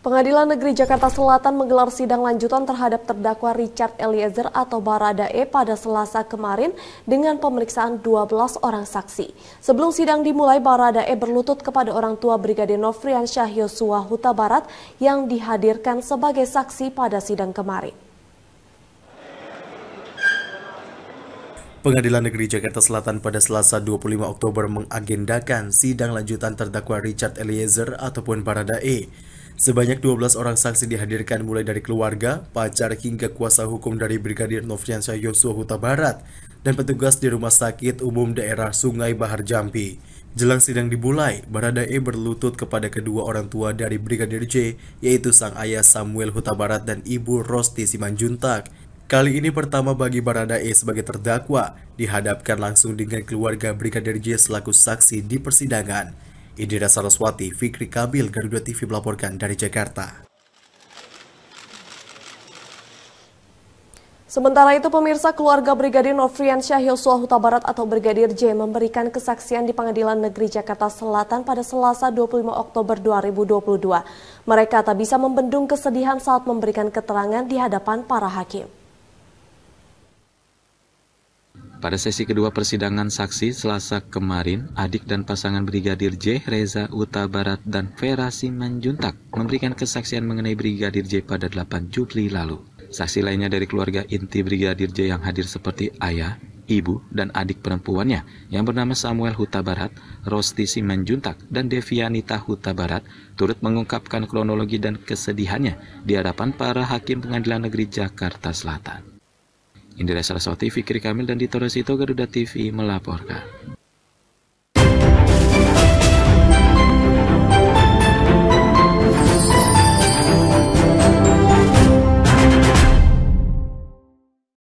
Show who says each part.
Speaker 1: Pengadilan Negeri Jakarta Selatan menggelar sidang lanjutan terhadap terdakwa Richard Eliezer atau Baradae pada Selasa kemarin dengan pemeriksaan 12 orang saksi. Sebelum sidang dimulai, Baradae berlutut kepada orang tua Brigadir Nofrian Syah Yosua Huta Barat yang dihadirkan sebagai saksi pada sidang kemarin.
Speaker 2: Pengadilan Negeri Jakarta Selatan pada Selasa 25 Oktober mengagendakan sidang lanjutan terdakwa Richard Eliezer ataupun Baradae Sebanyak 12 orang saksi dihadirkan mulai dari keluarga, pacar hingga kuasa hukum dari Brigadir Nofriansyah Yosua Huta Barat dan petugas di Rumah Sakit Umum Daerah Sungai Bahar Jambi. Jelang sidang dimulai, Baradae berlutut kepada kedua orang tua dari Brigadir J, yaitu sang ayah Samuel Huta Barat dan ibu Rosti Simanjuntak. Kali ini pertama bagi Baradae sebagai terdakwa, dihadapkan langsung dengan keluarga Brigadir J selaku saksi di persidangan. Indira Saraswati, Fikri Kabil, Garuda TV melaporkan dari Jakarta.
Speaker 1: Sementara itu, pemirsa keluarga Brigadir Nofrian Syah Yosua Huta Barat atau Brigadir J memberikan kesaksian di Pengadilan Negeri Jakarta Selatan pada Selasa 25 Oktober 2022. Mereka tak bisa membendung kesedihan saat memberikan keterangan di hadapan para hakim.
Speaker 3: Pada sesi kedua persidangan saksi Selasa kemarin, adik dan pasangan Brigadir J, Reza Uta Barat dan Vera Simanjuntak memberikan kesaksian mengenai Brigadir J pada 8 Juli lalu. Saksi lainnya dari keluarga inti Brigadir J yang hadir seperti ayah, ibu, dan adik perempuannya yang bernama Samuel Huta Barat, Rosti Simanjuntak, dan Devianita Huta Barat turut mengungkapkan kronologi dan kesedihannya di hadapan para hakim pengadilan negeri Jakarta Selatan. Indra Saraswati, Fikri Kamil, dan Ditora Sito Garuda TV melaporkan.